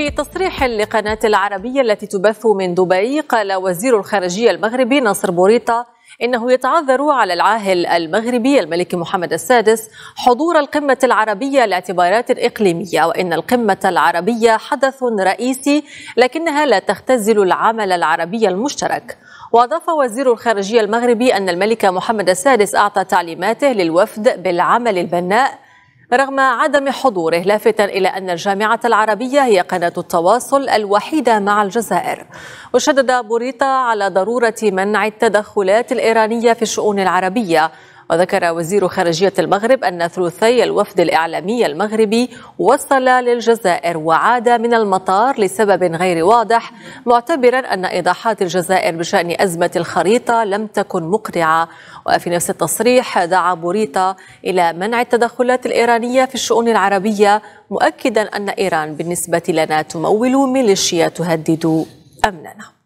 في تصريح لقناة العربية التي تبث من دبي قال وزير الخارجية المغربي ناصر بوريطة إنه يتعذر على العاهل المغربي الملك محمد السادس حضور القمة العربية لاعتبارات إقليمية وإن القمة العربية حدث رئيسي لكنها لا تختزل العمل العربي المشترك وأضاف وزير الخارجية المغربي أن الملك محمد السادس أعطى تعليماته للوفد بالعمل البناء رغم عدم حضوره لافتا إلى أن الجامعة العربية هي قناة التواصل الوحيدة مع الجزائر وشدد بوريطة على ضرورة منع التدخلات الإيرانية في الشؤون العربية وذكر وزير خارجية المغرب أن ثلثي الوفد الإعلامي المغربي وصل للجزائر وعاد من المطار لسبب غير واضح معتبرا أن إيضاحات الجزائر بشأن أزمة الخريطة لم تكن مقنعة وفي نفس التصريح دعا بوريطة إلى منع التدخلات الإيرانية في الشؤون العربية مؤكدا أن إيران بالنسبة لنا تمول ميليشيا تهدد أمننا